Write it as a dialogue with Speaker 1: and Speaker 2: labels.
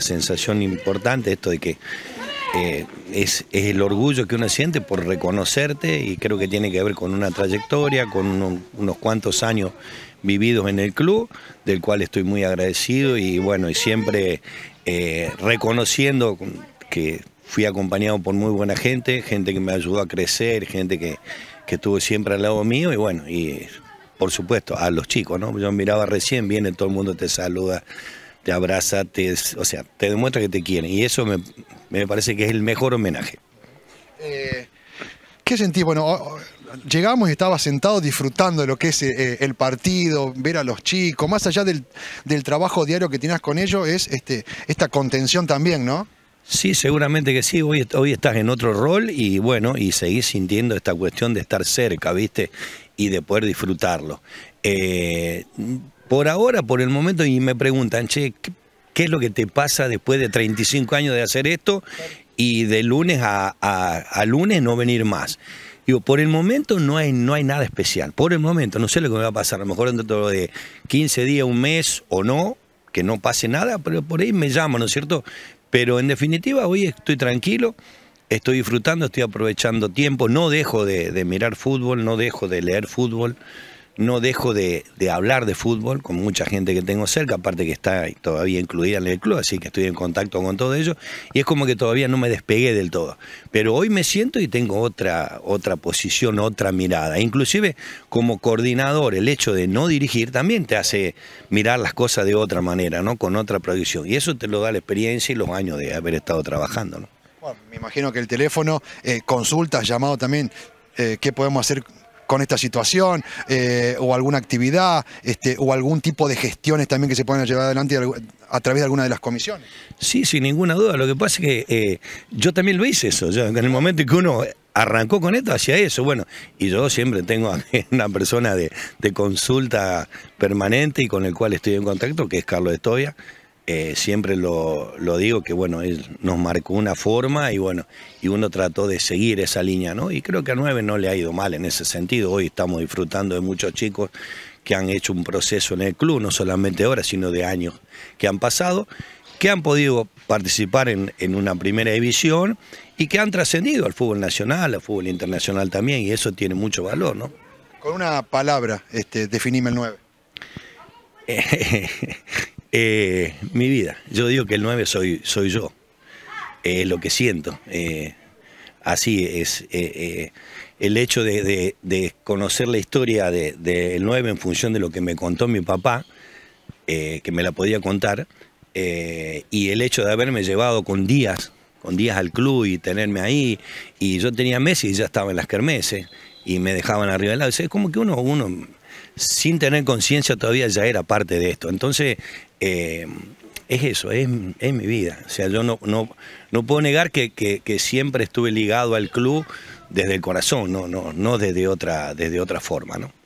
Speaker 1: sensación importante esto de que eh, es, el orgullo que uno siente por reconocerte y creo que tiene que ver con una trayectoria, con unos cuantos años vividos en el club, del cual estoy muy agradecido y bueno, y siempre eh, reconociendo que fui acompañado por muy buena gente, gente que me ayudó a crecer, gente que, que estuvo siempre al lado mío y bueno, y por supuesto a los chicos, ¿no? Yo miraba recién, viene todo el mundo te saluda te abraza, o sea, te demuestra que te quiere. Y eso me, parece que es el mejor homenaje.
Speaker 2: Eh, ¿Qué sentís? Bueno, llegamos y estaba sentado disfrutando de lo que es eh, el partido, ver a los chicos, más allá del, trabajo diario que tenías con ellos, es este, esta contención también, ¿no?
Speaker 1: Sí, seguramente que sí. Hoy, hoy estás en otro rol y bueno, y seguís sintiendo esta cuestión de estar cerca, ¿viste? Y de poder disfrutarlo. Eh, por ahora, por el momento, y me preguntan, che, ¿qué, es lo que te pasa después de 35 años de hacer esto y de lunes a, lunes no venir más? Digo, por el momento no hay, no hay nada especial. Por el momento, no sé lo que me va a pasar. A lo mejor dentro de 15 días, un mes o no, que no pase nada, pero por ahí me llamo, ¿no es cierto? Pero en definitiva, hoy estoy tranquilo, estoy disfrutando, estoy aprovechando tiempo, no dejo de mirar fútbol, no dejo de leer fútbol no dejo de, hablar de fútbol con mucha gente que tengo cerca, aparte que está todavía incluida en el club, así que estoy en contacto con todo ello, y es como que todavía no me despegué del todo. Pero hoy me siento y tengo otra, otra posición, otra mirada. Inclusive como coordinador, el hecho de no dirigir también te hace mirar las cosas de otra manera, ¿no? con otra proyección. Y eso te lo da la experiencia y los años de haber estado trabajando. ¿no?
Speaker 2: me imagino que el teléfono, eh, consultas, llamado también, eh, ¿qué podemos hacer con esta situación eh, o alguna actividad este, o algún tipo de gestiones también que se puedan llevar adelante a través de alguna de las comisiones.
Speaker 1: Sí, sin ninguna duda. Lo que pasa es que eh, yo también lo hice eso. en el momento en que uno arrancó con esto hacia eso. Bueno, y yo siempre tengo a una persona de, consulta permanente y con el cual estoy en contacto, que es Carlos Estoya eh, siempre lo, digo que bueno, él nos marcó una forma y bueno, y uno trató de seguir esa línea, ¿no? Y creo que a nueve no le ha ido mal en ese sentido. Hoy estamos disfrutando de muchos chicos que han hecho un proceso en el club, no solamente ahora, sino de años que han pasado, que han podido participar en, una primera división y que han trascendido al fútbol nacional, al fútbol internacional también, y eso tiene mucho valor, ¿no?
Speaker 2: Con una palabra, este, definime el
Speaker 1: 9. Eh, mi vida. Yo digo que el 9 soy, soy yo. Es lo que siento. Eh, así es. Eh, eh, el hecho de, conocer la historia del 9 en función de lo que me contó mi papá, que me la podía contar, y el hecho de haberme llevado con días, con días al club y tenerme ahí, y yo tenía meses y ya estaba en las kermeses, y me dejaban arriba del lado. Es como que uno, uno sin tener conciencia todavía ya era parte de esto. Entonces, eh, es eso, es, mi vida. O sea, yo no, puedo negar que, siempre estuve ligado al club desde el corazón, no, desde otra, desde otra forma, ¿no?